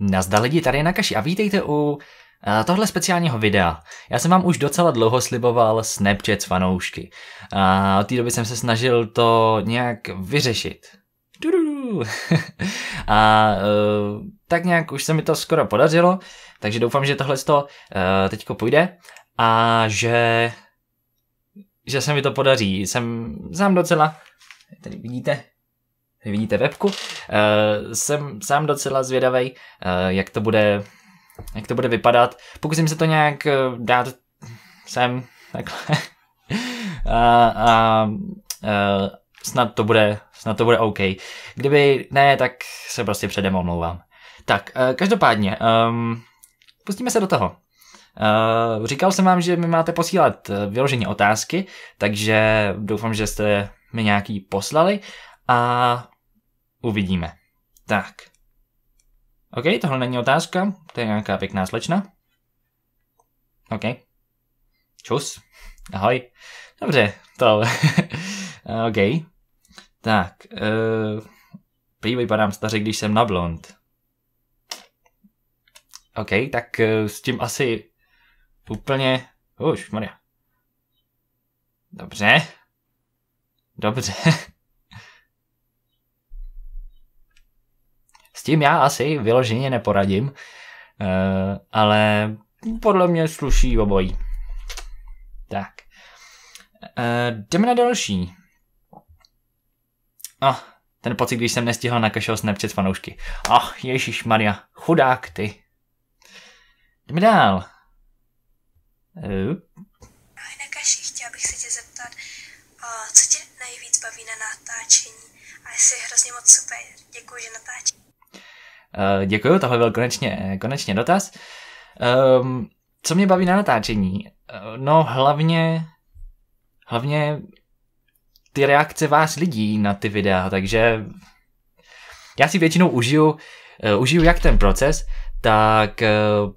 Nazda lidi, tady je Nakaši a vítejte u eh, tohle speciálního videa. Já jsem vám už docela dlouho sliboval Snapchat s fanoušky. A eh, od té doby jsem se snažil to nějak vyřešit. a uh, tak nějak už se mi to skoro podařilo, takže doufám, že tohle to uh, teďko půjde a že že se mi to podaří. Jsem sám docela, tady vidíte, vidíte webku. Eh, jsem sám docela zvědavý, eh, jak to bude, jak to bude vypadat. Pokusím se to nějak eh, dát sem, takhle. A, a, a snad to bude, snad to bude OK. Kdyby ne, tak se prostě předem omlouvám. Tak, každopádně, um, pustíme se do toho. Uh, říkal jsem vám, že mi máte posílat vyloženě otázky, takže doufám, že jste mi nějaký poslali a uvidíme. Tak. OK, tohle není otázka, to je nějaká pěkná slečna. OK. Čus. Ahoj. Dobře, to... OK. Tak. Uh, prý vypadám staře, když jsem na blond. OK, tak uh, s tím asi úplně... Už, Maria. Dobře. Dobře. tím já asi vyloženě neporadím, eh, ale podle mě sluší obojí. Tak. Eh, jdeme na další. Oh, ten pocit, když jsem nestihl na kašel Snapchat fanoušky. Ach, oh, Ježíš Maria, chudák ty. Jdeme dál. Eh, Nakaši, chtěla bych se tě zeptat, co tě nejvíc baví na natáčení a je hrozně moc super. Děkuji, že natáčíš. Eh, Děkuji, tohle byl konečně, konečně dotaz. Um, co mě baví na natáčení? Eh, no hlavně, hlavně ty reakce vás lidí na ty videa, takže já si většinou užiju, uh, užiju jak ten proces, tak uh,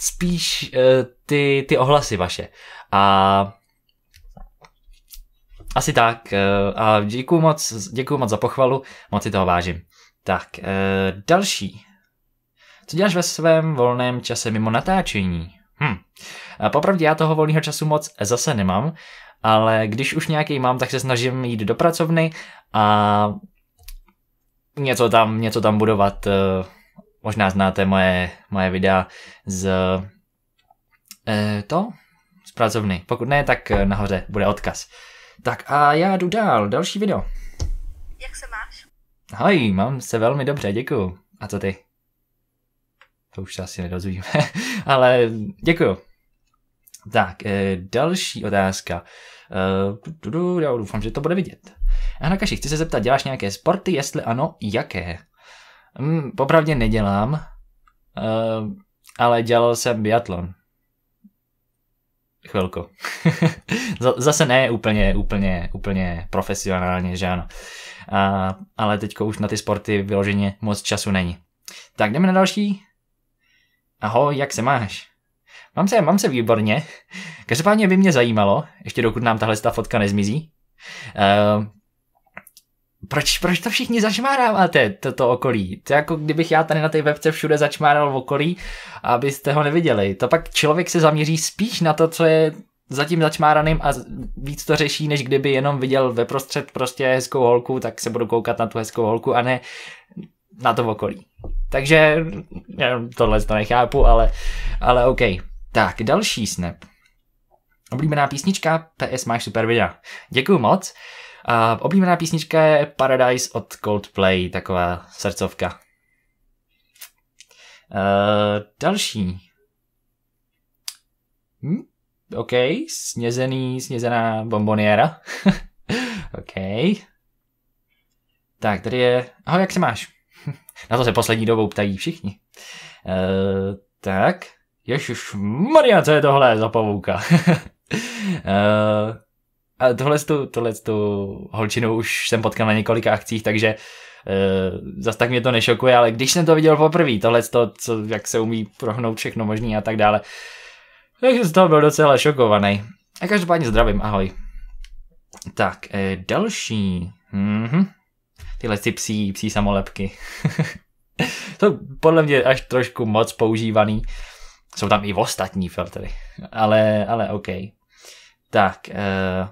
spíš uh, ty, ty ohlasy vaše. A asi tak. Uh, a děkuju moc, děkuju moc za pochvalu, moc si toho vážím. Tak, e, další. Co děláš ve svém volném čase mimo natáčení? Hm. Eh, popravdě já toho volného času moc zase nemám, ale když už nějaký mám, tak se snažím jít do pracovny a něco tam, něco tam budovat. Eh, možná znáte moje, moje videa z to, z pracovny. Pokud ne, tak nahoře bude odkaz. Tak a já jdu dál, další video. Jak se máš? Ahoj, mám se velmi dobře, děkuju. A co ty? To už se asi nedozvíme, ale děkuju. Tak, eh, další otázka. Eh, já doufám, že to bude vidět. Eh, ano, Kaši, chci se zeptat, děláš nějaké sporty? Jestli ano, jaké? Mm, popravdě nedělám, ale dělal jsem biatlon chvilku. Zase ne úplně, úplně, úplně profesionálně, že ano. A, ale teďko už na ty sporty vyloženě moc času není. Tak jdeme na další. Ahoj, jak se máš? Mám se, mám se výborně. Každopádně by mě zajímalo, ještě dokud nám tahle ta fotka nezmizí, eh, proč, proč to všichni zašmáráváte, toto okolí? To je jako kdybych já tady na té webce všude začmáral v okolí, abyste ho neviděli. To pak člověk se zaměří spíš na to, co je zatím začmáraným a víc to řeší, než kdyby jenom viděl ve prostřed prostě hezkou holku, tak se budu koukat na tu hezkou holku a ne na to v okolí. Takže tohle to nechápu, ale, ale OK. Tak, další snap. Oblíbená písnička, PS máš super videa. Děkuju moc. Uh, a oblíbená písnička je Paradise od Coldplay, taková srdcovka. Uh, další. Hm? OK, snězený, snězená bomboniera. OK. Tak, tady je... Ahoj, jak se máš? Na to se poslední dobou ptají všichni. Uh, tak. Ježiš, Maria, co je tohle za pavouka? uh, A tohle, tu, tohle tu holčinu už jsem potkal na několika akcích, takže e, eh, zase tak mě to nešokuje, ale když jsem to viděl poprvé, tohle to, co, jak se umí prohnout všechno možný a tak dále, takže z toho byl docela šokovaný. A každopádně zdravím, ahoj. Tak, e, další. Mm-hmm. Tyhle ty psí, psí samolepky. To podle mě až trošku moc používaný. Jsou tam i ostatní filtry, ale, ale OK. Tak, eh,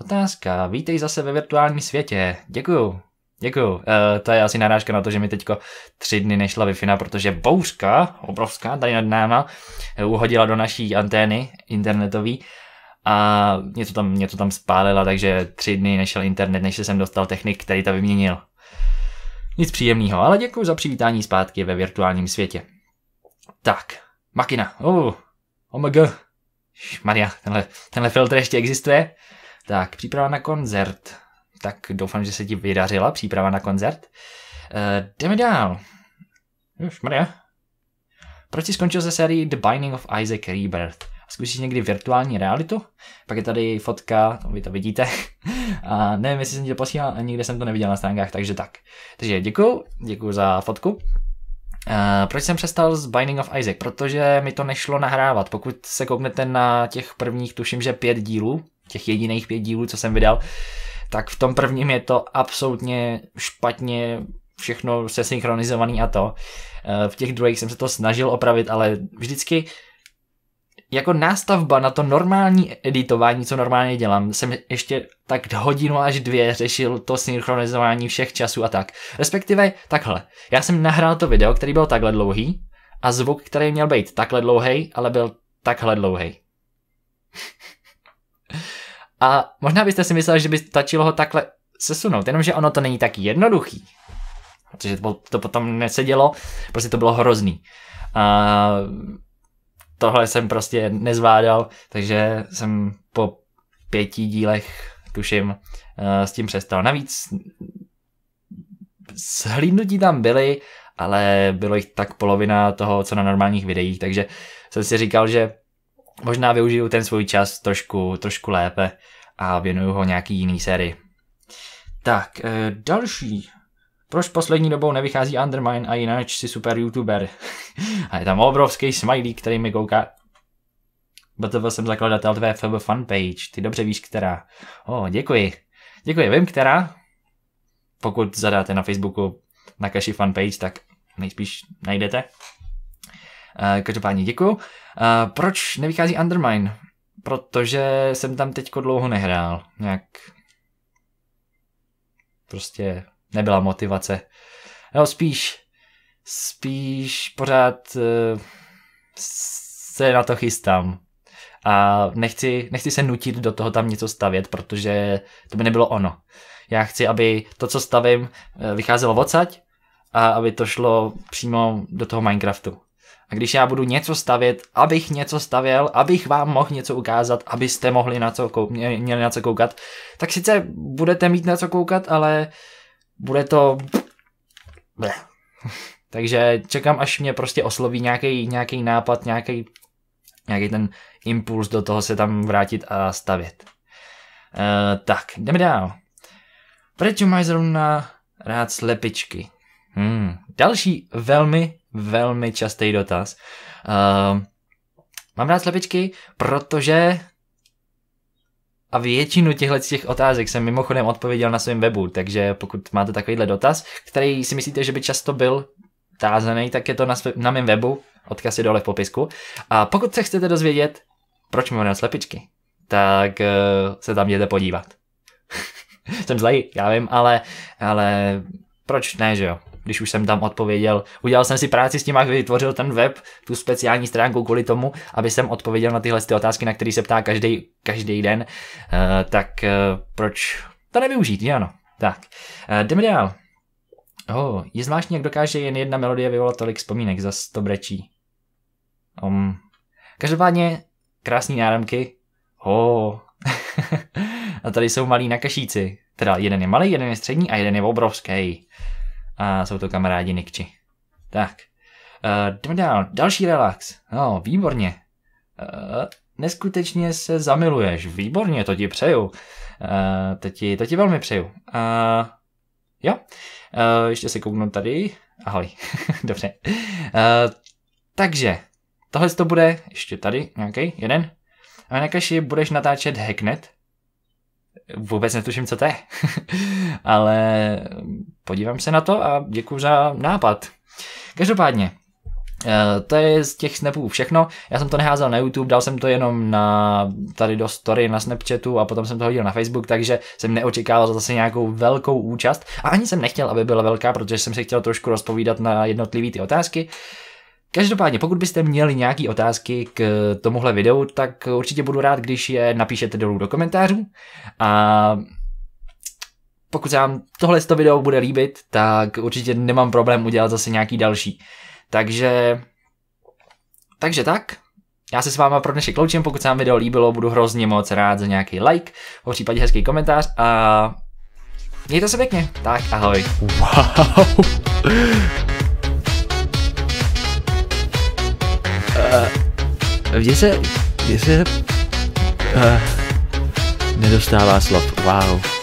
Otázka. Vítej zase ve virtuálním světě. Děkuju. Děkuju. Uh, to je asi narážka na to, že mi teďko tři dny nešla wi protože bouřka, obrovská, tady nad náma, eh, uhodila do naší antény internetový a něco tam, něco tam spálila, takže tři dny nešel internet, než jsem dostal technik, který to vyměnil. Nic příjemného, ale děkuji za přivítání zpátky ve virtuálním světě. Tak, makina. Oh, omg. Oh Maria, tenhle, tenhle filtr ještě existuje. Tak, příprava na koncert. Tak doufám, že se ti vydařila příprava na koncert. E, jdeme dál. Už, Maria. Proč jsi skončil ze série The Binding of Isaac Rebirth? Zkusíš někdy virtuální realitu? Pak je tady fotka, to no, vy to vidíte. A nevím, jestli jsem ti to posílal, nikde jsem to neviděl na stránkách, takže tak. Takže děkuju, děkuju za fotku. Uh, proč jsem přestal s Binding of Isaac? Protože mi to nešlo nahrávat. Pokud se kouknete na těch prvních, tuším, že pět dílů, těch jediných pět dílů, co jsem vydal, tak v tom prvním je to absolutně špatně všechno se synchronizovaný a to. Eh, v těch druhých jsem se to snažil opravit, ale vždycky jako nástavba na to normální editování, co normálně dělám, jsem ještě tak hodinu až dvě řešil to synchronizování všech časů a tak. Respektive takhle. Já jsem nahrál to video, který byl takhle dlouhý a zvuk, který měl být takhle dlouhý, ale byl takhle dlouhý. A možná byste si mysleli, že by stačilo ho takhle sesunout, jenomže ono to není tak jednoduchý. Protože to, to potom nesedělo, prostě to bylo hrozný. A tohle jsem prostě nezvládal, takže jsem po pěti dílech, tuším, eh, s tím přestal. Navíc shlídnutí tam byly, ale bylo jich tak polovina toho, co na normálních videích, takže jsem si říkal, že možná využiju ten svůj čas trošku, trošku lépe a věnuju ho nějaký jiný sérii. Tak, eh, další. Proč poslední dobou nevychází Undermine a jinak si super youtuber? a je tam obrovský smiley, který mi kouká. Protože jsem zakladatel tvé FB fanpage, ty dobře víš, která. O, oh, děkuji. Děkuji, vím, která. Pokud zadáte na Facebooku na Kaši fanpage, tak nejspíš najdete. Eh, každopádně děkuju. Eh, proč nevychází Undermine? Protože jsem tam teďko dlouho nehrál. Nějak prostě nebyla motivace. No spíš, spíš pořád eh, se na to chystám. A nechci, nechci se nutit do toho tam něco stavět, protože to by nebylo ono. Já chci, aby to, co stavím, vycházelo odsaď a aby to šlo přímo do toho Minecraftu. A když já budu něco stavět, abych něco stavěl, abych vám mohl něco ukázat, abyste mohli na co kou- měli na co koukat, tak sice budete mít na co koukat, ale bude to... Takže čekám, až mě prostě osloví nějaký nějaký nápad, nějaký nějaký ten impuls do toho se tam vrátit a stavět. Uh, tak, jdeme dál. Proč máš zrovna rád slepičky? Hmm. Další velmi velmi častý dotaz. Uh, mám rád slepičky, protože a většinu těchto těch otázek jsem mimochodem odpověděl na svém webu, takže pokud máte takovýhle dotaz, který si myslíte, že by často byl tázený, tak je to na, svý, na mém webu, odkaz je dole v popisku. A pokud se chcete dozvědět, proč mám rád slepičky, tak uh, se tam jděte podívat. jsem zlej, já vím, ale, ale proč ne, že jo? když už jsem tam odpověděl. Udělal jsem si práci s tím, jak vytvořil ten web, tu speciální stránku kvůli tomu, aby jsem odpověděl na tyhle ty otázky, na které se ptá každý, každý den. Uh, tak uh, proč to nevyužít, že ano? Tak, uh, jdeme dál. Oh, je zvláštní, jak dokáže jen jedna melodie vyvolat tolik vzpomínek, za to brečí. Um, každopádně krásné náramky. Oh. a tady jsou malí nakašíci. Teda jeden je malý, jeden je střední a jeden je obrovský a jsou to kamarádi Nikči. Tak, uh, jdeme dál. Další relax. No, výborně. Uh, neskutečně se zamiluješ. Výborně, to ti přeju. Uh, to, ti, to ti velmi přeju. Uh, jo, uh, ještě se kouknu tady. Ahoj, dobře. Uh, takže, tohle to bude ještě tady nějaký jeden. A na kaši budeš natáčet hacknet, vůbec netuším, co to je. Ale podívám se na to a děkuji za nápad. Každopádně, eh, to je z těch snapů všechno. Já jsem to neházel na YouTube, dal jsem to jenom na tady do story na Snapchatu a potom jsem to hodil na Facebook, takže jsem neočekával zase nějakou velkou účast a ani jsem nechtěl, aby byla velká, protože jsem si chtěl trošku rozpovídat na jednotlivé ty otázky. Uh, Každopádně, pokud byste měli nějaké otázky k tomuhle videu, tak určitě budu rád, když je napíšete dolů do komentářů. A pokud se vám tohle video bude líbit, tak určitě nemám problém udělat zase nějaký další. Takže, takže tak, já se s váma pro dnešek loučím, pokud se vám video líbilo, budu hrozně moc rád za nějaký like, v případě hezký komentář a mějte se pěkně, tak ahoj. Wow. Uh, mně se, vždy se uh, nedostává slov, wow.